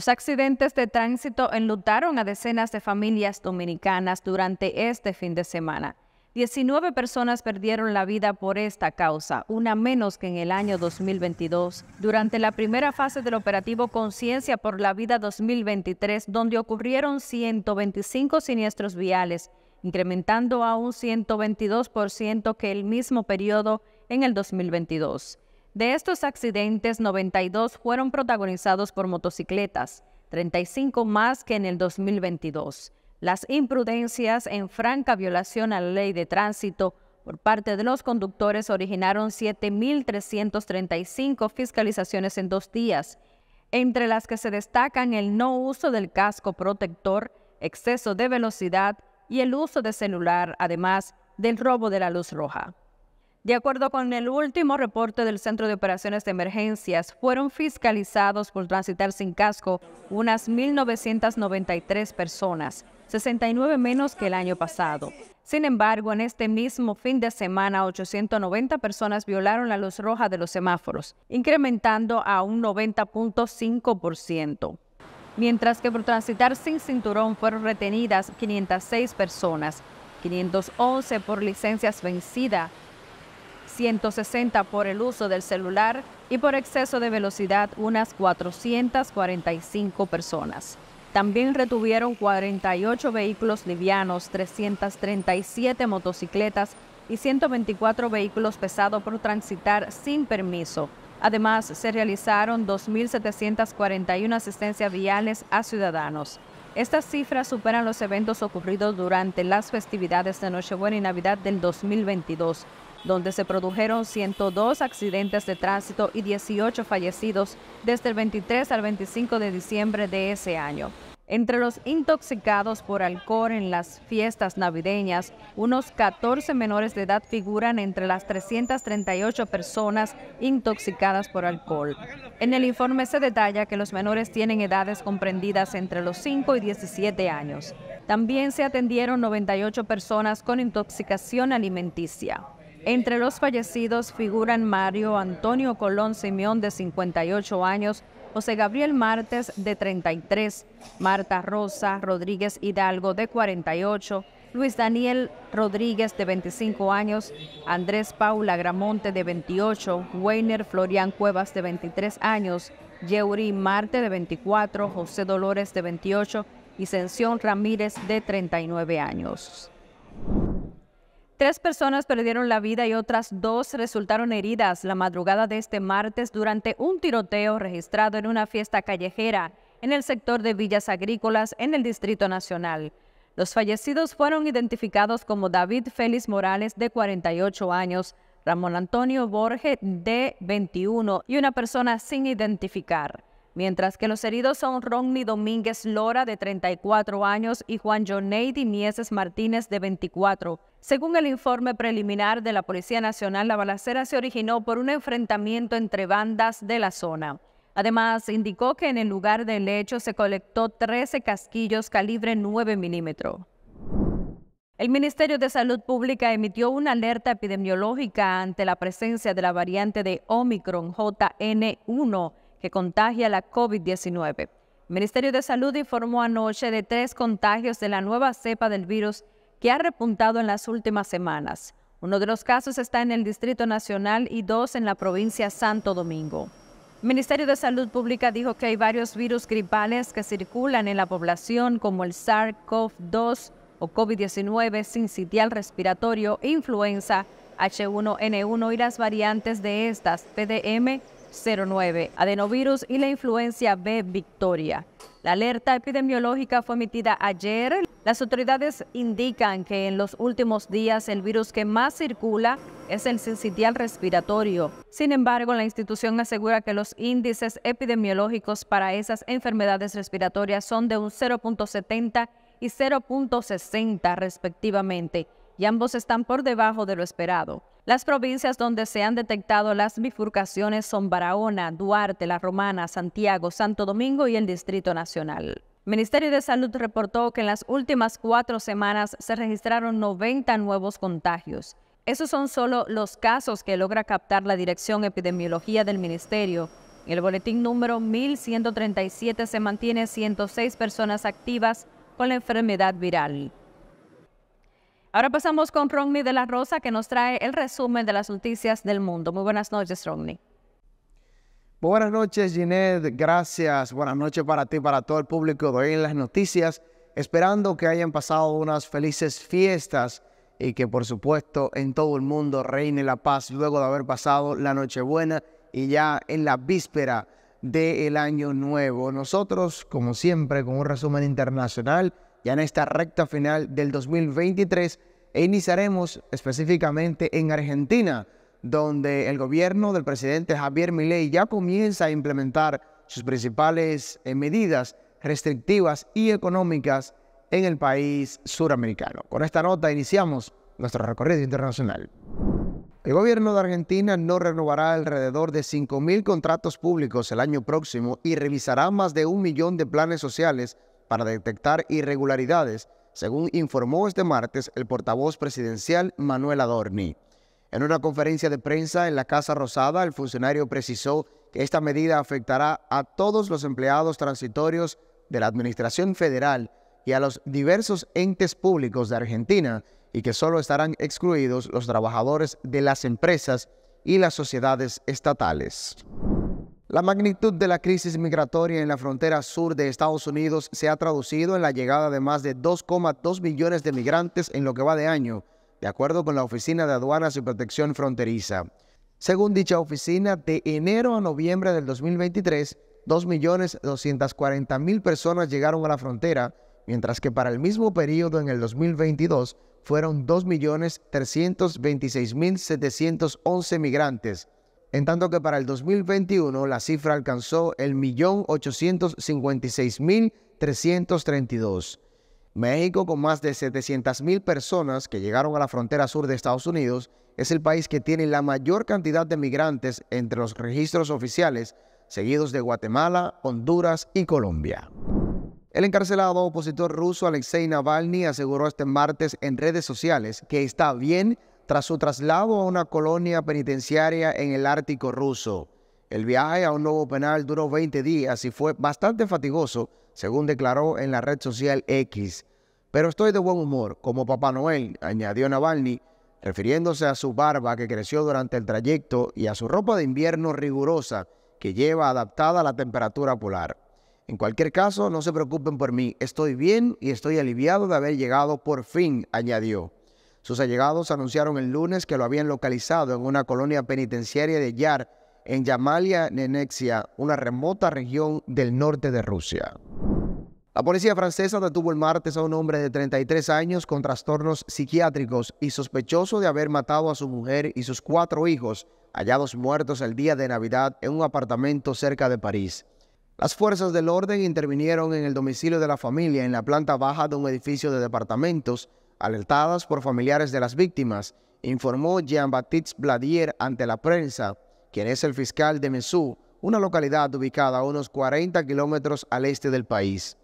Los accidentes de tránsito enlutaron a decenas de familias dominicanas durante este fin de semana. 19 personas perdieron la vida por esta causa, una menos que en el año 2022, durante la primera fase del operativo Conciencia por la Vida 2023, donde ocurrieron 125 siniestros viales, incrementando a un 122% que el mismo periodo en el 2022. De estos accidentes, 92 fueron protagonizados por motocicletas, 35 más que en el 2022. Las imprudencias en franca violación a la ley de tránsito por parte de los conductores originaron 7.335 fiscalizaciones en dos días, entre las que se destacan el no uso del casco protector, exceso de velocidad y el uso de celular, además del robo de la luz roja. De acuerdo con el último reporte del Centro de Operaciones de Emergencias, fueron fiscalizados por transitar sin casco unas 1.993 personas, 69 menos que el año pasado. Sin embargo, en este mismo fin de semana, 890 personas violaron la luz roja de los semáforos, incrementando a un 90.5%. Mientras que por transitar sin cinturón fueron retenidas 506 personas, 511 por licencias vencidas, 160 por el uso del celular y por exceso de velocidad unas 445 personas. También retuvieron 48 vehículos livianos, 337 motocicletas y 124 vehículos pesados por transitar sin permiso. Además, se realizaron 2.741 asistencias viales a ciudadanos. Estas cifras superan los eventos ocurridos durante las festividades de Nochebuena y Navidad del 2022, donde se produjeron 102 accidentes de tránsito y 18 fallecidos desde el 23 al 25 de diciembre de ese año. Entre los intoxicados por alcohol en las fiestas navideñas, unos 14 menores de edad figuran entre las 338 personas intoxicadas por alcohol. En el informe se detalla que los menores tienen edades comprendidas entre los 5 y 17 años. También se atendieron 98 personas con intoxicación alimenticia. Entre los fallecidos figuran Mario Antonio Colón Simeón, de 58 años, José Gabriel Martes, de 33, Marta Rosa Rodríguez Hidalgo, de 48, Luis Daniel Rodríguez, de 25 años, Andrés Paula Gramonte, de 28, Weiner Florian Cuevas, de 23 años, Yeuri Marte, de 24, José Dolores, de 28 y Censión Ramírez, de 39 años. Tres personas perdieron la vida y otras dos resultaron heridas la madrugada de este martes durante un tiroteo registrado en una fiesta callejera en el sector de Villas Agrícolas en el Distrito Nacional. Los fallecidos fueron identificados como David Félix Morales, de 48 años, Ramón Antonio Borges, de 21, y una persona sin identificar mientras que los heridos son Romney Domínguez Lora, de 34 años, y Juan Di Mieses Martínez, de 24. Según el informe preliminar de la Policía Nacional, la balacera se originó por un enfrentamiento entre bandas de la zona. Además, indicó que en el lugar del hecho se colectó 13 casquillos calibre 9 milímetros. El Ministerio de Salud Pública emitió una alerta epidemiológica ante la presencia de la variante de Omicron JN1 que contagia la COVID-19. Ministerio de Salud informó anoche de tres contagios de la nueva cepa del virus que ha repuntado en las últimas semanas. Uno de los casos está en el Distrito Nacional y dos en la provincia Santo Domingo. Ministerio de Salud Pública dijo que hay varios virus gripales que circulan en la población como el SARS-CoV-2 o COVID-19, sincitial respiratorio, influenza, H1N1 y las variantes de estas, PDM, 09, adenovirus y la influencia B Victoria. La alerta epidemiológica fue emitida ayer. Las autoridades indican que en los últimos días el virus que más circula es el sincitial respiratorio. Sin embargo, la institución asegura que los índices epidemiológicos para esas enfermedades respiratorias son de un 0.70 y 0.60 respectivamente, y ambos están por debajo de lo esperado. Las provincias donde se han detectado las bifurcaciones son Barahona, Duarte, La Romana, Santiago, Santo Domingo y el Distrito Nacional. El Ministerio de Salud reportó que en las últimas cuatro semanas se registraron 90 nuevos contagios. Esos son solo los casos que logra captar la Dirección Epidemiología del Ministerio. En el boletín número 1137 se mantiene 106 personas activas con la enfermedad viral. Ahora pasamos con Romney de la Rosa, que nos trae el resumen de las noticias del mundo. Muy buenas noches, Romney. buenas noches, Ginette. Gracias. Buenas noches para ti, y para todo el público de hoy en las noticias. Esperando que hayan pasado unas felices fiestas y que, por supuesto, en todo el mundo reine la paz luego de haber pasado la Nochebuena y ya en la víspera del año nuevo. Nosotros, como siempre, con un resumen internacional ya en esta recta final del 2023 e iniciaremos específicamente en Argentina, donde el gobierno del presidente Javier Milei ya comienza a implementar sus principales eh, medidas restrictivas y económicas en el país suramericano. Con esta nota iniciamos nuestro recorrido internacional. El gobierno de Argentina no renovará alrededor de 5.000 contratos públicos el año próximo y revisará más de un millón de planes sociales para detectar irregularidades, según informó este martes el portavoz presidencial Manuel Adorni. En una conferencia de prensa en la Casa Rosada, el funcionario precisó que esta medida afectará a todos los empleados transitorios de la Administración Federal y a los diversos entes públicos de Argentina y que solo estarán excluidos los trabajadores de las empresas y las sociedades estatales. La magnitud de la crisis migratoria en la frontera sur de Estados Unidos se ha traducido en la llegada de más de 2,2 millones de migrantes en lo que va de año, de acuerdo con la Oficina de Aduanas y Protección Fronteriza. Según dicha oficina, de enero a noviembre del 2023, 2.240.000 personas llegaron a la frontera, mientras que para el mismo periodo en el 2022 fueron 2.326.711 migrantes, en tanto que para el 2021 la cifra alcanzó el millón México, con más de 700.000 personas que llegaron a la frontera sur de Estados Unidos, es el país que tiene la mayor cantidad de migrantes entre los registros oficiales, seguidos de Guatemala, Honduras y Colombia. El encarcelado opositor ruso Alexei Navalny aseguró este martes en redes sociales que está bien tras su traslado a una colonia penitenciaria en el Ártico ruso. El viaje a un nuevo penal duró 20 días y fue bastante fatigoso, según declaró en la red social X. Pero estoy de buen humor, como Papá Noel, añadió Navalny, refiriéndose a su barba que creció durante el trayecto y a su ropa de invierno rigurosa que lleva adaptada a la temperatura polar. En cualquier caso, no se preocupen por mí, estoy bien y estoy aliviado de haber llegado por fin, añadió. Sus allegados anunciaron el lunes que lo habían localizado en una colonia penitenciaria de Yar, en Yamalia, Nenexia, una remota región del norte de Rusia. La policía francesa detuvo el martes a un hombre de 33 años con trastornos psiquiátricos y sospechoso de haber matado a su mujer y sus cuatro hijos, hallados muertos el día de Navidad en un apartamento cerca de París. Las fuerzas del orden intervinieron en el domicilio de la familia en la planta baja de un edificio de departamentos, alertadas por familiares de las víctimas, informó Jean-Baptiste Bladier ante la prensa, quien es el fiscal de Mesú, una localidad ubicada a unos 40 kilómetros al este del país.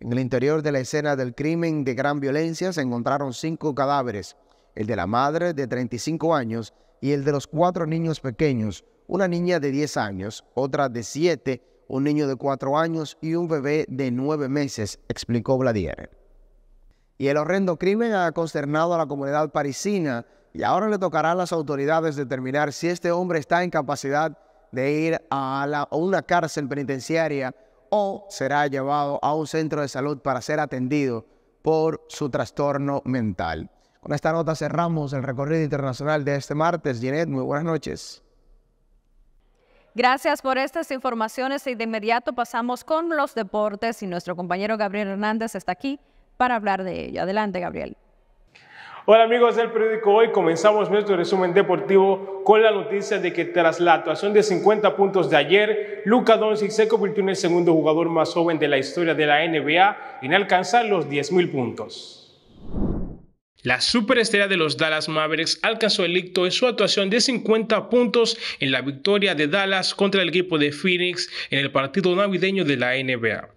En el interior de la escena del crimen de gran violencia se encontraron cinco cadáveres, el de la madre de 35 años y el de los cuatro niños pequeños, una niña de 10 años, otra de 7, un niño de 4 años y un bebé de 9 meses, explicó Bladier y el horrendo crimen ha consternado a la comunidad parisina y ahora le tocará a las autoridades determinar si este hombre está en capacidad de ir a, una cárcel penitenciaria o será llevado a un centro de salud para ser atendido por su trastorno mental. Con esta nota cerramos el recorrido internacional de este martes. Jeanette, muy buenas noches. Gracias por estas informaciones y de inmediato pasamos con los deportes y nuestro compañero Gabriel Hernández está aquí para hablar de ello. Adelante, Gabriel. Hola amigos del periódico Hoy, comenzamos nuestro resumen deportivo con la noticia de que tras la actuación de 50 puntos de ayer, Luca Doncic se convirtió en el segundo jugador más joven de la historia de la NBA en alcanzar los 10.000 puntos. La superestrella de los Dallas Mavericks alcanzó el hito en su actuación de 50 puntos en la victoria de Dallas contra el equipo de Phoenix en el partido navideño de la NBA.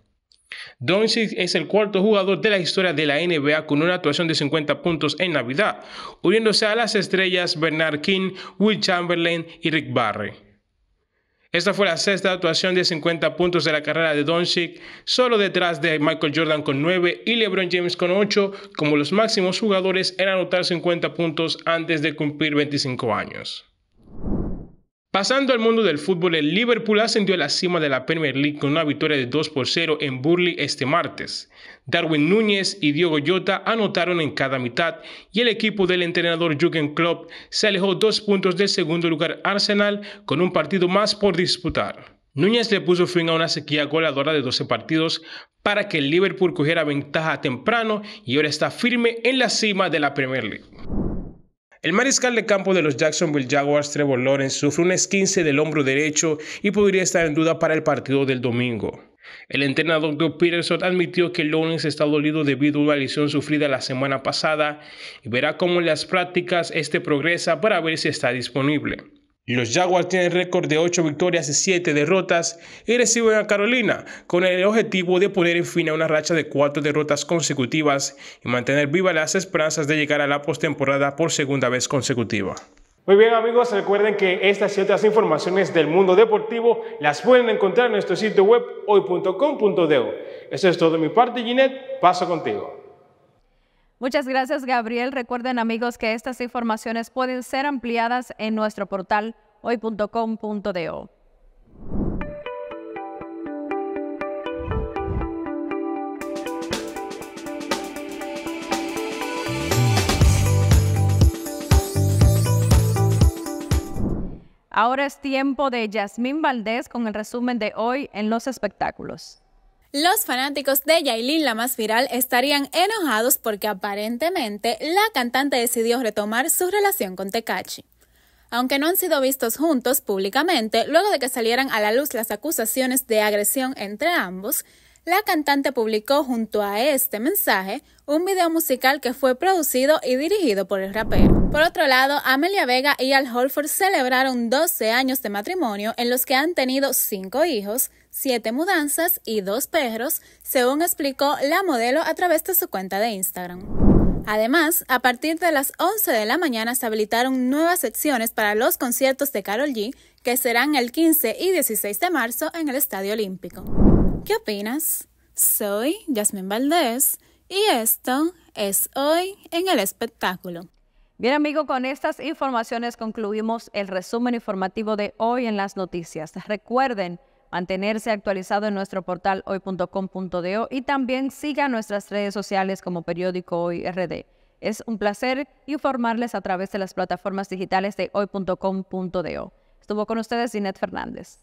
Doncic es el cuarto jugador de la historia de la NBA con una actuación de 50 puntos en Navidad, uniéndose a las estrellas Bernard King, Will Chamberlain y Rick Barry. Esta fue la sexta actuación de 50 puntos de la carrera de Doncic, solo detrás de Michael Jordan con 9 y LeBron James con 8, como los máximos jugadores en anotar 50 puntos antes de cumplir 25 años. Pasando al mundo del fútbol, el Liverpool ascendió a la cima de la Premier League con una victoria de 2 por 0 en Burley este martes. Darwin Núñez y Diogo Jota anotaron en cada mitad y el equipo del entrenador Jürgen Klopp se alejó dos puntos del segundo lugar Arsenal con un partido más por disputar. Núñez le puso fin a una sequía goleadora de 12 partidos para que el Liverpool cogiera ventaja temprano y ahora está firme en la cima de la Premier League. El mariscal de campo de los Jacksonville Jaguars, Trevor Lawrence, sufre un esquince del hombro derecho y podría estar en duda para el partido del domingo. El entrenador Doug Peterson admitió que Lawrence está dolido debido a una lesión sufrida la semana pasada y verá cómo en las prácticas este progresa para ver si está disponible. Los Jaguars tienen récord de 8 victorias y 7 derrotas y reciben a Carolina con el objetivo de poner en fin a una racha de 4 derrotas consecutivas y mantener vivas las esperanzas de llegar a la postemporada por segunda vez consecutiva. Muy bien amigos, recuerden que estas y otras informaciones del mundo deportivo las pueden encontrar en nuestro sitio web hoy.com.de. Eso es todo de mi parte, Ginette, paso contigo. Muchas gracias, Gabriel. Recuerden, amigos, que estas informaciones pueden ser ampliadas en nuestro portal hoy.com.do. Ahora es tiempo de Yasmín Valdés con el resumen de hoy en los espectáculos. Los fanáticos de Yailin, la más viral, estarían enojados porque aparentemente la cantante decidió retomar su relación con Tekachi. Aunque no han sido vistos juntos públicamente, luego de que salieran a la luz las acusaciones de agresión entre ambos, la cantante publicó junto a este mensaje un video musical que fue producido y dirigido por el rapero. Por otro lado, Amelia Vega y Al Holford celebraron 12 años de matrimonio en los que han tenido 5 hijos, siete mudanzas y dos perros, según explicó la modelo a través de su cuenta de Instagram. Además, a partir de las 11 de la mañana se habilitaron nuevas secciones para los conciertos de Carol G, que serán el 15 y 16 de marzo en el Estadio Olímpico. ¿Qué opinas? Soy Yasmin Valdés y esto es Hoy en el Espectáculo. Bien, amigo, con estas informaciones concluimos el resumen informativo de hoy en las noticias. Recuerden mantenerse actualizado en nuestro portal hoy.com.do y también siga nuestras redes sociales como periódico hoy RD. Es un placer informarles a través de las plataformas digitales de hoy.com.do. Estuvo con ustedes Inet Fernández.